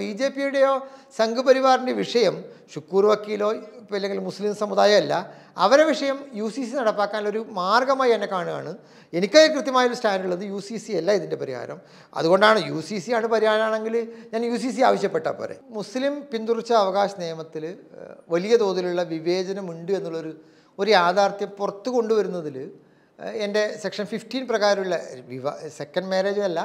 B J പിയുടെയോ സംഘപരിവാറിൻ്റെ വിഷയം ഷുക്കൂർ വക്കീലോ അല്ലെങ്കിൽ മുസ്ലിം അല്ല അവരെ വിഷയം യു സി സി നടപ്പാക്കാനുള്ളൊരു മാർഗമായി എന്നെ കാണുകയാണ് എനിക്കത് കൃത്യമായൊരു സ്റ്റാൻഡുള്ളത് യു സി സി അല്ല ഇതിൻ്റെ പരിഹാരം അതുകൊണ്ടാണ് യു സി സി ആണ് പരിഹാരമാണെങ്കിൽ ഞാൻ യു സി സി ആവശ്യപ്പെട്ടാൽ പോരെ മുസ്ലിം പിന്തുടർച്ച അവകാശ നിയമത്തിൽ വലിയ തോതിലുള്ള വിവേചനമുണ്ട് എന്നുള്ളൊരു ഒരു യാഥാർത്ഥ്യം പുറത്തു കൊണ്ടുവരുന്നതിൽ എൻ്റെ സെക്ഷൻ ഫിഫ്റ്റീൻ പ്രകാരമുള്ള വിവാ സെക്കൻഡ് മാരേജ് അല്ല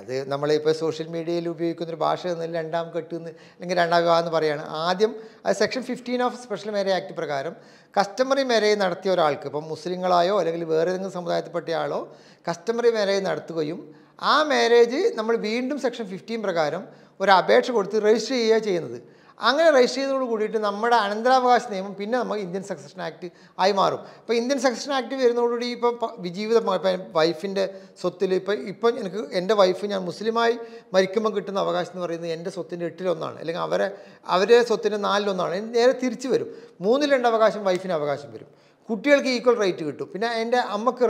അത് നമ്മളിപ്പോൾ സോഷ്യൽ മീഡിയയിൽ ഉപയോഗിക്കുന്ന ഒരു ഭാഷ എന്നല്ല രണ്ടാം കെട്ട് എന്ന് അല്ലെങ്കിൽ രണ്ടാം വിവാഹം എന്ന് പറയുകയാണ് ആദ്യം അത് section fifteen of special marriage act പ്രകാരം കസ്റ്റമറി മേരേജ് നടത്തിയ ഒരാൾക്ക് ഇപ്പം മുസ്ലിങ്ങളായോ അല്ലെങ്കിൽ വേറെ ഏതെങ്കിലും സമുദായത്തിൽപ്പെട്ട ആളോ കസ്റ്റമറി മേരേജ് നടത്തുകയും ആ മാരേജ് നമ്മൾ വീണ്ടും സെക്ഷൻ ഫിഫ്റ്റീൻ പ്രകാരം ഒരു അപേക്ഷ കൊടുത്ത് രജിസ്റ്റർ ചെയ്യുക ചെയ്യുന്നത് അങ്ങനെ രജിസ്റ്റർ ചെയ്തതോട് കൂടിയിട്ട് നമ്മുടെ അനന്തരാവകാശ നിയമം പിന്നെ നമുക്ക് ഇന്ത്യൻ സക്സഷൻ ആക്ട് ആയി മാറും അപ്പോൾ ഇന്ത്യൻ സക്സഷൻ ആക്ട് വരുന്നതോടുകൂടി ഇപ്പോൾ വിജീവിത വൈഫിൻ്റെ സ്വത്തിൽ ഇപ്പം ഇപ്പം എനിക്ക് എൻ്റെ വൈഫ് ഞാൻ മുസ്ലിമായി മരിക്കുമ്പോൾ കിട്ടുന്ന അവകാശം എന്ന് പറയുന്നത് എൻ്റെ സ്വത്തിൻ്റെ എട്ടിലൊന്നാണ് അല്ലെങ്കിൽ അവരെ അവരെ സ്വത്തിൻ്റെ നാലിലൊന്നാണ് നേരെ തിരിച്ചു വരും മൂന്നിലുണ്ട് അവകാശം വൈഫിന് അവകാശം വരും കുട്ടികൾക്ക് ഈക്വൽ റൈറ്റ് കിട്ടും പിന്നെ എൻ്റെ അമ്മക്ക്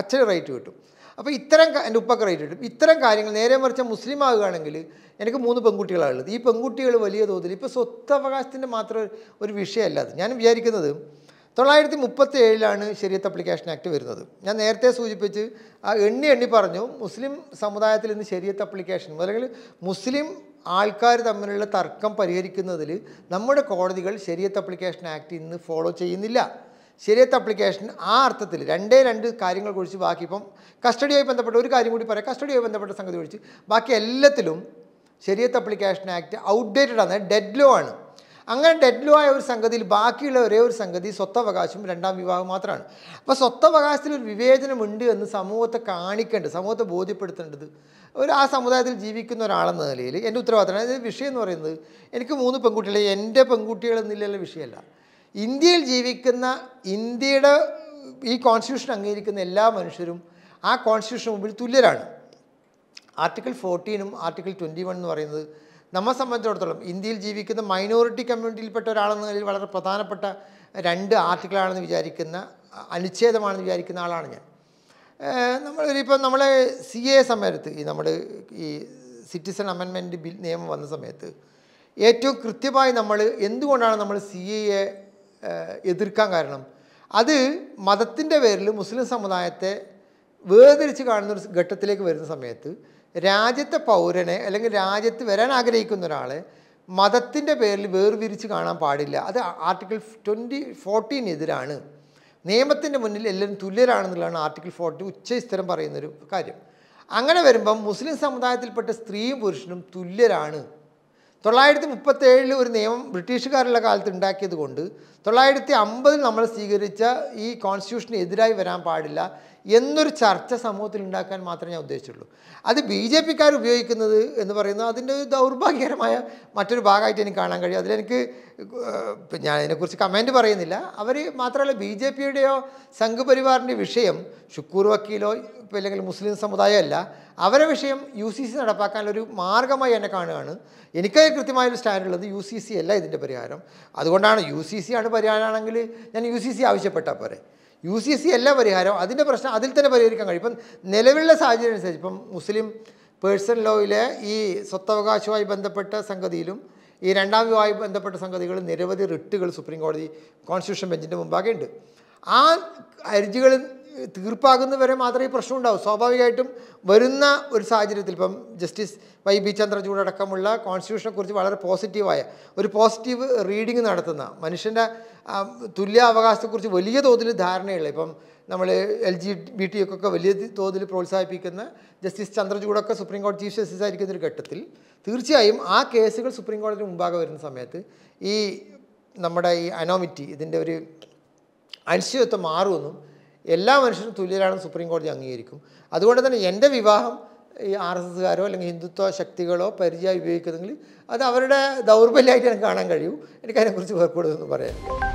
അച്ഛന് റൈറ്റ് കിട്ടും അപ്പോൾ ഇത്തരം എൻ്റെ ഉപ്പൊക്കെ റേറ്റ് ഇടും ഇത്തരം കാര്യങ്ങൾ നേരെ മറിച്ച് മുസ്ലിം ആകുകയാണെങ്കിൽ എനിക്ക് മൂന്ന് പെൺകുട്ടികളാണ് ഉള്ളത് ഈ പെൺകുട്ടികൾ വലിയ തോതിൽ ഇപ്പോൾ സ്വത്തവകാശത്തിൻ്റെ മാത്രം ഒരു വിഷയമല്ല അത് ഞാൻ വിചാരിക്കുന്നത് തൊള്ളായിരത്തി മുപ്പത്തി ഏഴിലാണ് ശരിയത്ത് അപ്ലിക്കേഷൻ ആക്ട് വരുന്നത് ഞാൻ നേരത്തെ സൂചിപ്പിച്ച് ആ എണ്ണി എണ്ണി പറഞ്ഞു മുസ്ലിം സമുദായത്തിൽ ഇന്ന് ശരിയത്ത് അപ്ലിക്കേഷൻ അല്ലെങ്കിൽ മുസ്ലിം ആൾക്കാർ തമ്മിലുള്ള തർക്കം പരിഹരിക്കുന്നതിൽ നമ്മുടെ കോടതികൾ ശരിയത്ത് അപ്ലിക്കേഷൻ ആക്ട് ഇന്ന് ഫോളോ ചെയ്യുന്നില്ല ശരിയത്ത് അപ്ലിക്കേഷൻ ആ അർത്ഥത്തിൽ രണ്ടേ രണ്ട് കാര്യങ്ങൾ കുറിച്ച് ബാക്കി ഇപ്പം കസ്റ്റഡിയുമായി ബന്ധപ്പെട്ട ഒരു കാര്യം കൂടി പറയാം കസ്റ്റഡിയുമായി ബന്ധപ്പെട്ട സംഗതി ഒഴിച്ച് ബാക്കി എല്ലാത്തിലും ശരിയത്ത് അപ്ലിക്കേഷൻ ആക്ട് ഔട്ട്ഡേറ്റഡ് ആണ് ഡെഡ് ലോ ആണ് അങ്ങനെ ഡെഡ് ലോ ആയ ഒരു സംഗതിയിൽ ബാക്കിയുള്ള ഒരേ ഒരു സംഗതി സ്വത്തവകാശം രണ്ടാം വിവാഹം മാത്രമാണ് അപ്പോൾ സ്വത്തവകാശത്തിൽ ഒരു വിവേചനമുണ്ട് എന്ന് സമൂഹത്തെ കാണിക്കേണ്ടത് സമൂഹത്തെ ബോധ്യപ്പെടുത്തേണ്ടത് ഒരു ആ സമുദായത്തിൽ ജീവിക്കുന്ന ഒരാളെന്ന നിലയിൽ എൻ്റെ ഉത്തരവാദിത്തമാണ് അതിൻ്റെ വിഷയം എന്ന് പറയുന്നത് എനിക്ക് മൂന്ന് പെൺകുട്ടികളെ എൻ്റെ പെൺകുട്ടികൾ വിഷയമല്ല ഇന്ത്യയിൽ ജീവിക്കുന്ന ഇന്ത്യയുടെ ഈ കോൺസ്റ്റിറ്റ്യൂഷൻ അംഗീകരിക്കുന്ന എല്ലാ മനുഷ്യരും ആ കോൺസ്റ്റിറ്റ്യൂഷൻ മുമ്പിൽ തുല്യരാണ് ആർട്ടിക്കിൾ ഫോർട്ടീനും ആർട്ടിക്കിൾ ട്വൻറ്റി വൺ എന്ന് പറയുന്നത് നമ്മെ സംബന്ധിച്ചിടത്തോളം ഇന്ത്യയിൽ ജീവിക്കുന്ന മൈനോറിറ്റി കമ്മ്യൂണിറ്റിയിൽപ്പെട്ട ഒരാളെന്ന നിലയിൽ വളരെ പ്രധാനപ്പെട്ട രണ്ട് ആർട്ടിക്കിളാണെന്ന് വിചാരിക്കുന്ന അനുച്ഛേദമാണെന്ന് വിചാരിക്കുന്ന ആളാണ് ഞാൻ നമ്മൾ ഇപ്പോൾ നമ്മളെ സി എ സമയത്ത് ഈ നമ്മൾ ഈ സിറ്റിസൺ അമെൻമെൻറ്റ് ബിൽ നിയമം വന്ന സമയത്ത് ഏറ്റവും കൃത്യമായി നമ്മൾ എന്തുകൊണ്ടാണ് നമ്മൾ സി എയെ എതിർക്കാൻ കാരണം അത് മതത്തിൻ്റെ പേരിൽ മുസ്ലിം സമുദായത്തെ വേർതിരിച്ച് കാണുന്ന ഒരു ഘട്ടത്തിലേക്ക് വരുന്ന സമയത്ത് രാജ്യത്തെ പൗരനെ അല്ലെങ്കിൽ രാജ്യത്ത് വരാൻ ആഗ്രഹിക്കുന്ന ഒരാളെ മതത്തിൻ്റെ പേരിൽ വേർതിരിച്ച് കാണാൻ പാടില്ല അത് ആർട്ടിക്കിൾ ട്വൻറ്റി ഫോർട്ടീനെതിരാണ് നിയമത്തിൻ്റെ മുന്നിൽ എല്ലാവരും തുല്യരാണെന്നുള്ളതാണ് ആർട്ടിക്കിൾ ഫോർട്ടി സ്ഥിരം പറയുന്നൊരു കാര്യം അങ്ങനെ വരുമ്പം മുസ്ലിം സമുദായത്തിൽപ്പെട്ട സ്ത്രീയും പുരുഷനും തുല്യരാണ് തൊള്ളായിരത്തി മുപ്പത്തി ഏഴിൽ ഒരു നിയമം ബ്രിട്ടീഷുകാരുടെ കാലത്ത് ഉണ്ടാക്കിയത് കൊണ്ട് തൊള്ളായിരത്തി അമ്പതിൽ നമ്മൾ സ്വീകരിച്ച ഈ കോൺസ്റ്റിറ്റ്യൂഷന് എതിരായി വരാൻ പാടില്ല എന്നൊരു ചർച്ച സമൂഹത്തിൽ ഉണ്ടാക്കാൻ മാത്രമേ ഞാൻ ഉദ്ദേശിച്ചുള്ളൂ അത് ബി ജെ പിക്കാർ ഉപയോഗിക്കുന്നത് എന്ന് പറയുന്നത് അതിൻ്റെ ഒരു ദൗർഭാഗ്യകരമായ മറ്റൊരു ഭാഗമായിട്ട് എനിക്ക് കാണാൻ കഴിയും അതിലെനിക്ക് ഞാൻ അതിനെക്കുറിച്ച് കമൻറ്റ് പറയുന്നില്ല അവർ മാത്രമല്ല ബി ജെ പിയുടെയോ സംഘപരിവാറിൻ്റെ വിഷയം ഷുക്കൂർ വക്കീലോ അല്ലെങ്കിൽ മുസ്ലിം അല്ല അവരെ വിഷയം യു സി സി നടപ്പാക്കാനുള്ളൊരു മാർഗമായി എന്നെ കാണുകയാണ് എനിക്ക് കൃത്യമായൊരു സ്റ്റാൻഡുള്ളത് യു സി സി അല്ല ഇതിൻ്റെ പരിഹാരം അതുകൊണ്ടാണ് യു സി സി ആണ് പരിഹാരമാണെങ്കിൽ ഞാൻ യു സി സി ആവശ്യപ്പെട്ടാൽ പോരെ യു സി എസ് സി അല്ല പരിഹാരം അതിൻ്റെ പ്രശ്നം അതിൽ തന്നെ പരിഹരിക്കാൻ കഴിയും ഇപ്പം നിലവിലുള്ള സാഹചര്യം അനുസരിച്ച് ഇപ്പം മുസ്ലിം പേഴ്സൺ ലോയിലെ ഈ സ്വത്തവകാശവുമായി ബന്ധപ്പെട്ട സംഗതിയിലും ഈ രണ്ടാം വിവാഹമായി ബന്ധപ്പെട്ട സംഗതികൾ നിരവധി റിട്ടുകൾ സുപ്രീം കോടതി കോൺസ്റ്റിറ്റ്യൂഷൻ ബെഞ്ചിൻ്റെ മുമ്പാകെ ഉണ്ട് ആ ഹർജികളിൽ തീർപ്പാകുന്നവരെ മാത്രമേ ഈ പ്രശ്നം ഉണ്ടാവും സ്വാഭാവികമായിട്ടും വരുന്ന ഒരു സാഹചര്യത്തിൽ ഇപ്പം ജസ്റ്റിസ് വൈ ബി ചന്ദ്രചൂഡ് അടക്കമുള്ള കോൺസ്റ്റിറ്റ്യൂഷനെക്കുറിച്ച് വളരെ പോസിറ്റീവായ ഒരു പോസിറ്റീവ് റീഡിങ് നടത്തുന്ന മനുഷ്യൻ്റെ തുല്യ അവകാശത്തെക്കുറിച്ച് വലിയ തോതിൽ ധാരണയുള്ള ഇപ്പം നമ്മൾ എൽ ജി ബി ടി ഒക്കെ വലിയ തോതിൽ പ്രോത്സാഹിപ്പിക്കുന്ന ജസ്റ്റിസ് ചന്ദ്രചൂഡൊക്കെ സുപ്രീം കോടതി ചീഫ് ജസ്റ്റിസ് ആയിരിക്കുന്ന ഒരു ഘട്ടത്തിൽ തീർച്ചയായും ആ കേസുകൾ സുപ്രീം കോടതി മുമ്പാകെ വരുന്ന സമയത്ത് ഈ നമ്മുടെ ഈ അനോമിറ്റി ഇതിൻ്റെ ഒരു അനിശ്ചിതത്വം മാറുമെന്നും എല്ലാ മനുഷ്യരും തുല്യരാണെന്ന് സുപ്രീം കോടതി അംഗീകരിക്കും അതുകൊണ്ട് തന്നെ എൻ്റെ വിവാഹം ഈ ആർ എസ് എസ്സുകാരോ അല്ലെങ്കിൽ ഹിന്ദുത്വ ശക്തികളോ പരിചയം ഉപയോഗിക്കുന്നെങ്കിൽ അത് അവരുടെ ദൗർബല്യമായിട്ട് എനിക്ക് കാണാൻ കഴിയൂ എനിക്കതിനെക്കുറിച്ച് വേർപ്പെടുമെന്ന് പറയാം